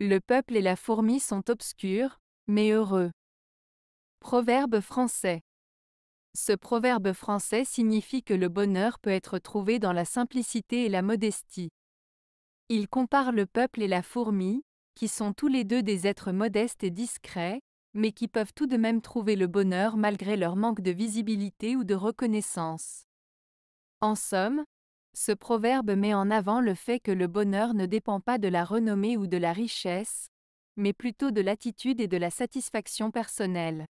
Le peuple et la fourmi sont obscurs, mais heureux. Proverbe français. Ce proverbe français signifie que le bonheur peut être trouvé dans la simplicité et la modestie. Il compare le peuple et la fourmi, qui sont tous les deux des êtres modestes et discrets, mais qui peuvent tout de même trouver le bonheur malgré leur manque de visibilité ou de reconnaissance. En somme, ce proverbe met en avant le fait que le bonheur ne dépend pas de la renommée ou de la richesse, mais plutôt de l'attitude et de la satisfaction personnelle.